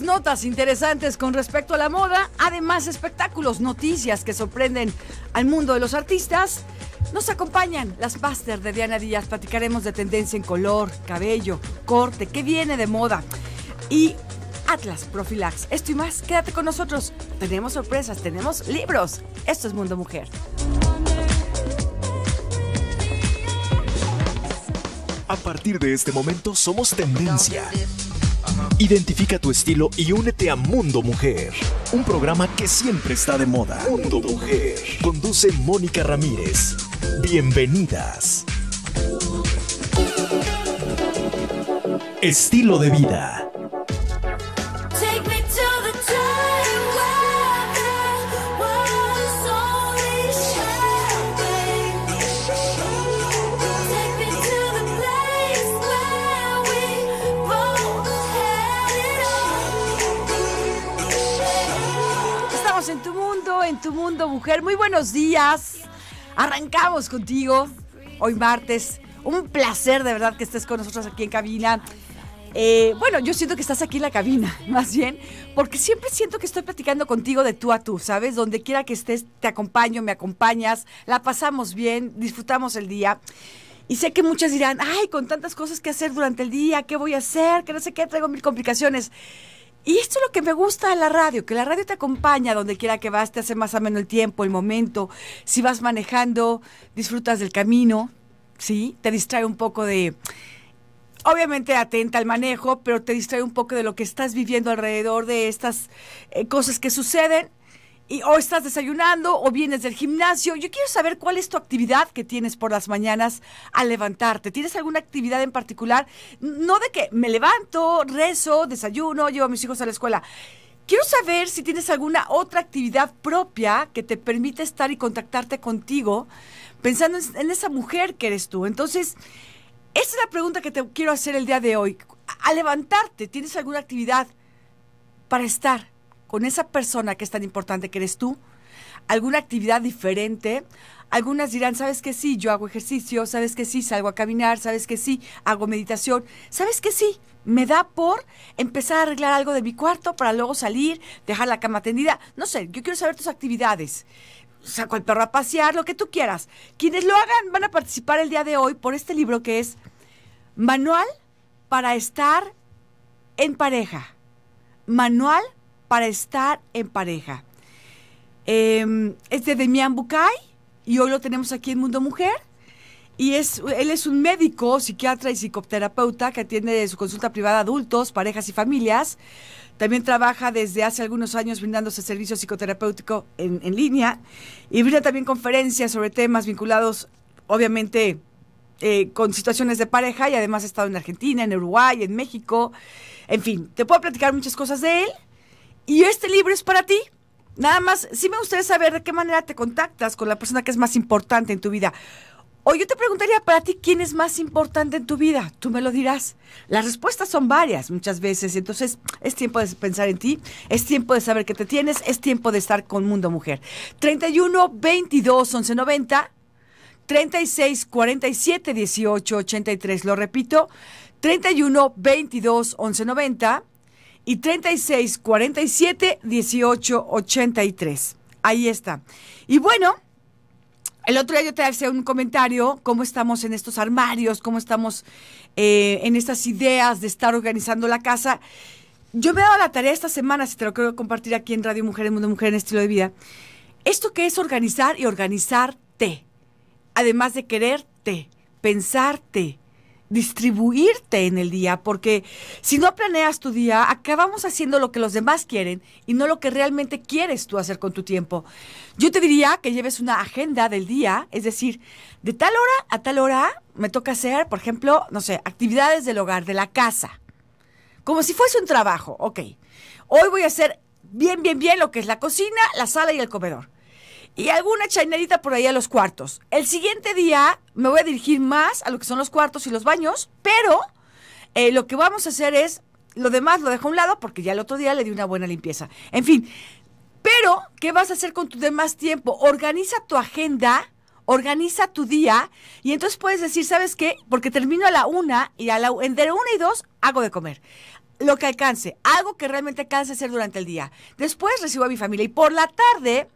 notas interesantes con respecto a la moda, además espectáculos, noticias que sorprenden al mundo de los artistas. Nos acompañan las master de Diana Díaz, platicaremos de tendencia en color, cabello, corte, qué viene de moda. Y Atlas Profilax, esto y más, quédate con nosotros. Tenemos sorpresas, tenemos libros. Esto es Mundo Mujer. A partir de este momento somos tendencia. Identifica tu estilo y únete a Mundo Mujer, un programa que siempre está de moda. Mundo Mujer. Conduce Mónica Ramírez. Bienvenidas. Estilo de vida. mundo, mujer. Muy buenos días. Arrancamos contigo hoy martes. Un placer de verdad que estés con nosotros aquí en cabina. Eh, bueno, yo siento que estás aquí en la cabina, más bien, porque siempre siento que estoy platicando contigo de tú a tú, ¿sabes? Donde quiera que estés, te acompaño, me acompañas, la pasamos bien, disfrutamos el día. Y sé que muchas dirán, ay, con tantas cosas que hacer durante el día, ¿qué voy a hacer? Que no sé qué, traigo mil complicaciones. Y esto es lo que me gusta de la radio, que la radio te acompaña donde quiera que vas, te hace más o menos el tiempo, el momento. Si vas manejando, disfrutas del camino, ¿sí? Te distrae un poco de... Obviamente atenta al manejo, pero te distrae un poco de lo que estás viviendo alrededor de estas eh, cosas que suceden o estás desayunando o vienes del gimnasio. Yo quiero saber cuál es tu actividad que tienes por las mañanas al levantarte. ¿Tienes alguna actividad en particular? No de que me levanto, rezo, desayuno, llevo a mis hijos a la escuela. Quiero saber si tienes alguna otra actividad propia que te permite estar y contactarte contigo, pensando en, en esa mujer que eres tú. Entonces, esa es la pregunta que te quiero hacer el día de hoy. Al levantarte, ¿tienes alguna actividad para estar con esa persona que es tan importante que eres tú, alguna actividad diferente. Algunas dirán, sabes que sí, yo hago ejercicio, sabes que sí, salgo a caminar, sabes que sí, hago meditación, sabes que sí, me da por empezar a arreglar algo de mi cuarto para luego salir, dejar la cama tendida. No sé, yo quiero saber tus actividades saco al perro a pasear, lo que tú quieras. Quienes lo hagan van a participar el día de hoy por este libro que es Manual para estar en pareja. Manual para estar en pareja. Em, es este de Demian Bucay y hoy lo tenemos aquí en Mundo Mujer. Y es, él es un médico, psiquiatra y psicoterapeuta que atiende su consulta privada a adultos, parejas y familias. También trabaja desde hace algunos años brindándose servicio psicoterapéutico en, línea y brinda también conferencias sobre temas vinculados, obviamente, eh, con situaciones de pareja y además ha estado en Argentina, en Uruguay, en México. En fin, te puedo platicar muchas cosas de él. Y este libro es para ti. Nada más, sí me gustaría saber de qué manera te contactas con la persona que es más importante en tu vida. O yo te preguntaría para ti quién es más importante en tu vida. Tú me lo dirás. Las respuestas son varias muchas veces. Entonces es tiempo de pensar en ti, es tiempo de saber que te tienes, es tiempo de estar con Mundo Mujer. 31 22 1190 36 47 18 83. Lo repito, 31 22 1190 y 36 47 18 83. Ahí está. Y bueno, el otro día yo te hacía un comentario, cómo estamos en estos armarios, cómo estamos eh, en estas ideas de estar organizando la casa. Yo me he dado la tarea esta semana, si te lo quiero compartir aquí en Radio Mujeres Mundo Mujer, en Estilo de Vida. Esto que es organizar y organizarte, además de quererte, pensarte, distribuirte en el día, porque si no planeas tu día, acabamos haciendo lo que los demás quieren y no lo que realmente quieres tú hacer con tu tiempo. Yo te diría que lleves una agenda del día, es decir, de tal hora a tal hora me toca hacer, por ejemplo, no sé, actividades del hogar, de la casa, como si fuese un trabajo, ok. Hoy voy a hacer bien, bien, bien lo que es la cocina, la sala y el comedor y alguna chainerita por ahí a los cuartos. El siguiente día me voy a dirigir más a lo que son los cuartos y los baños, pero eh, lo que vamos a hacer es, lo demás lo dejo a un lado porque ya el otro día le di una buena limpieza. En fin, pero, ¿qué vas a hacer con tu demás tiempo? Organiza tu agenda organiza tu día y entonces puedes decir, ¿sabes qué? Porque termino a la una y a la entre una y dos hago de comer. Lo que alcance, algo que realmente alcance a hacer durante el día. Después recibo a mi familia y por la tarde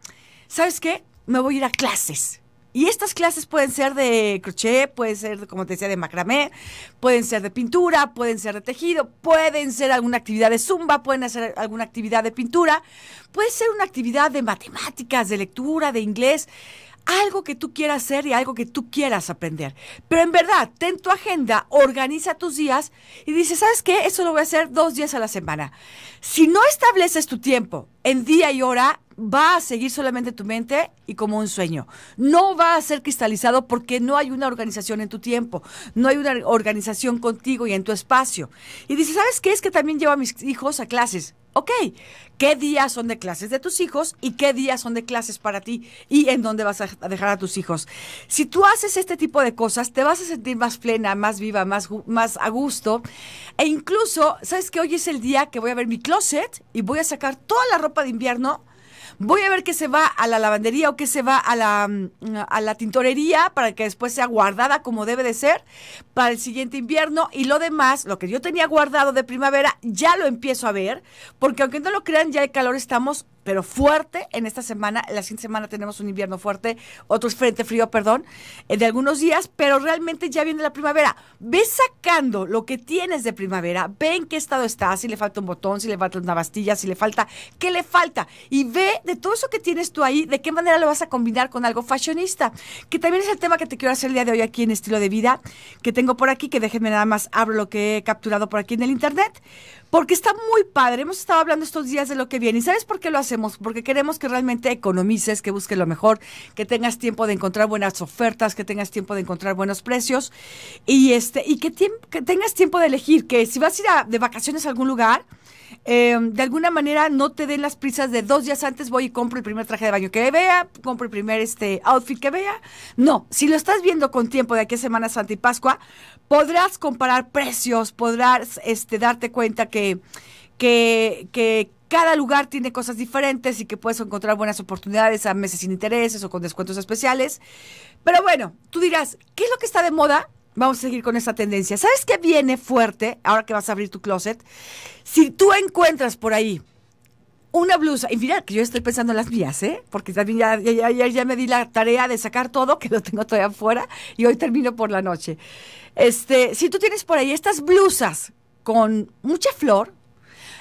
¿sabes qué? Me voy a ir a clases. Y estas clases pueden ser de crochet, pueden ser, como te decía, de macramé, pueden ser de pintura, pueden ser de tejido, pueden ser alguna actividad de zumba, pueden hacer alguna actividad de pintura, puede ser una actividad de matemáticas, de lectura, de inglés, algo que tú quieras hacer y algo que tú quieras aprender. Pero en verdad, ten tu agenda, organiza tus días y dices, ¿sabes qué? Eso lo voy a hacer dos días a la semana. Si no estableces tu tiempo en día y hora, va a seguir solamente tu mente y como un sueño. No va a ser cristalizado porque no hay una organización en tu tiempo, no hay una organización contigo y en tu espacio. Y dice, ¿sabes qué? Es que también llevo a mis hijos a clases. Ok, ¿qué días son de clases de tus hijos y qué días son de clases para ti y en dónde vas a dejar a tus hijos? Si tú haces este tipo de cosas, te vas a sentir más plena, más viva, más, más a gusto. E incluso, ¿sabes que Hoy es el día que voy a ver mi closet y voy a sacar toda la ropa de invierno voy a ver qué se va a la lavandería o qué se va a la, mm, a la tintorería para que después sea guardada como debe de ser para el siguiente invierno y lo demás, lo que yo tenía guardado de primavera, ya lo empiezo a ver, porque aunque no lo crean, ya el calor estamos pero fuerte en esta semana. La siguiente semana tenemos un invierno fuerte, otro frente frío, perdón, eh, de algunos días, pero realmente ya viene la primavera. Ve sacando lo que tienes de primavera, ve en qué estado está, si le falta un botón, si le falta una bastilla, si le falta, qué le falta. Y ve de todo eso que tienes tú ahí, de qué manera lo vas a combinar con algo fashionista, que también es el tema que te quiero hacer el día de hoy aquí en Estilo de Vida, que tengo por aquí, que déjenme nada más abro lo que he capturado por aquí en el Internet porque está muy padre. Hemos estado hablando estos días de lo que viene. ¿Y sabes por qué lo hacemos? Porque queremos que realmente economices, que busques lo mejor, que tengas tiempo de encontrar buenas ofertas, que tengas tiempo de encontrar buenos precios y este y que, tengas tiempo de elegir. Que si vas a ir de vacaciones a algún lugar, em, de alguna manera no te den las prisas de dos días antes voy y compro el primer traje de baño que vea, compro el primer este outfit que vea. No, si lo estás viendo con tiempo de aquí a Semana Santa y Pascua, podrás comparar precios, podrás este, darte cuenta que que, cada lugar tiene cosas diferentes y que puedes encontrar buenas oportunidades a meses sin intereses o con descuentos especiales. Pero bueno, tú dirás, ¿qué es lo que está de moda? Vamos a seguir con esta tendencia. ¿Sabes qué viene fuerte ahora que vas a abrir tu closet? Si tú encuentras por ahí una blusa, y mira que yo estoy pensando en las mías, ¿eh? Porque también ya, me di la tarea de sacar todo, que lo tengo todavía afuera, y hoy termino por la noche. Este, si tú tienes por ahí estas blusas con mucha flor,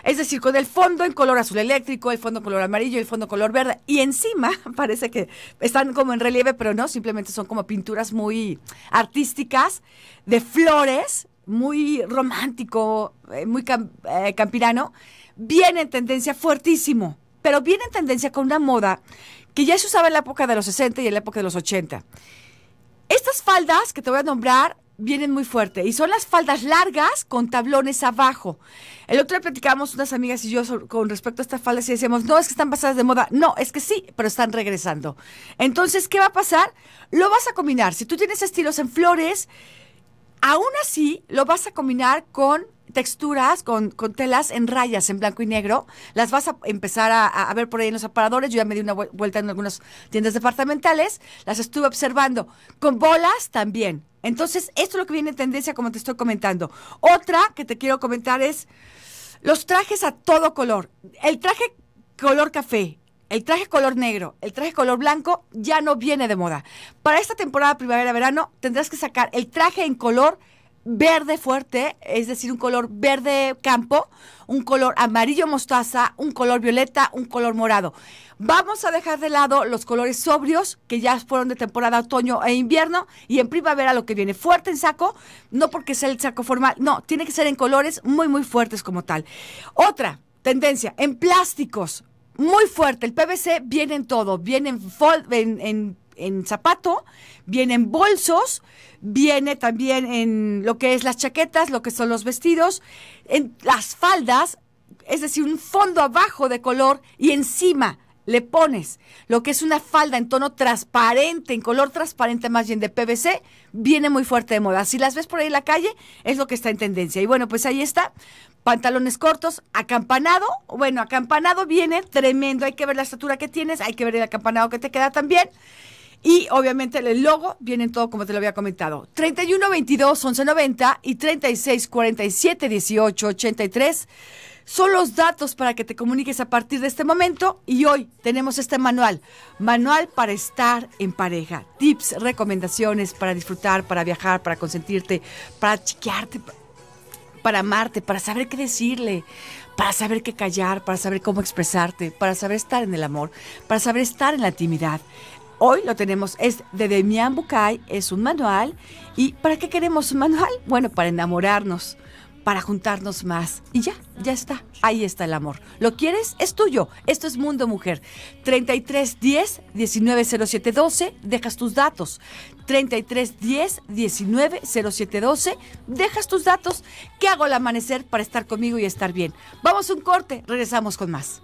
es decir, con el fondo en color azul eléctrico, el fondo color amarillo el fondo color verde. Y encima parece que están como en relieve, pero no, simplemente son como pinturas muy artísticas de flores, muy romántico, eh, muy eh, campirano. Viene en tendencia fuertísimo, pero viene en tendencia con una moda que ya se usaba en la época de los 60 y en la época de los 80. Estas faldas que te voy a nombrar vienen muy fuerte. Y son las faldas largas con tablones abajo. El otro día platicamos unas amigas y yo con respecto a estas faldas y decíamos, no, es que están pasadas de moda. No, es que sí, pero están regresando. Entonces, ¿qué va a pasar? Lo vas a combinar. Si tú tienes estilos en flores, aún así lo vas a combinar con texturas con, telas en rayas en blanco y negro. Las vas a empezar a, a, ver por ahí en los aparadores. Yo ya me di una vuelta en algunas tiendas departamentales. Las estuve observando. Con bolas también. Entonces, esto es lo que viene en tendencia, como te estoy comentando. Otra que te quiero comentar es los trajes a todo color. El traje color café, el traje color negro, el traje color blanco ya no viene de moda. Para esta temporada primavera-verano tendrás que sacar el traje en color verde fuerte, es decir, un color verde campo, un color amarillo mostaza, un color violeta, un color morado. Vamos a dejar de lado los colores sobrios, que ya fueron de temporada otoño e invierno, y en primavera lo que viene fuerte en saco, no porque sea el saco formal, no, tiene que ser en colores muy, muy fuertes como tal. Otra tendencia, en plásticos. Muy fuerte, el PVC viene en todo, viene en, en en zapato, viene en bolsos, viene también en lo que es las chaquetas, lo que son los vestidos, en las faldas, es decir, un fondo abajo de color y encima le pones lo que es una falda en tono transparente, en color transparente más bien de PVC, viene muy fuerte de moda. Si las ves por ahí en la calle, es lo que está en tendencia. Y bueno, pues ahí está. Pantalones cortos, acampanado. Bueno, acampanado viene tremendo. Hay que ver la estatura que tienes, hay que ver el acampanado que te queda también. Y obviamente el logo viene todo como te lo había comentado. 31 22 11 y 36 47 18 83 son los datos para que te comuniques a partir de este momento y hoy tenemos este manual, manual para estar en pareja, tips, recomendaciones para disfrutar, para viajar, para consentirte, para chiquearte, para amarte, para saber qué decirle, para saber qué callar, para saber cómo expresarte, para saber estar en el amor, para saber estar en la intimidad. Hoy lo tenemos, es de Demian Bucay, es un manual. ¿Y para qué queremos un manual? Bueno, para enamorarnos, para juntarnos más. Y ya, ya está, ahí está el amor. ¿Lo quieres? Es tuyo. Esto es Mundo Mujer. 3310 190712, dejas tus datos. 3310 190712, dejas tus datos. ¿Qué hago al amanecer para estar conmigo y estar bien? Vamos a un corte, regresamos con más.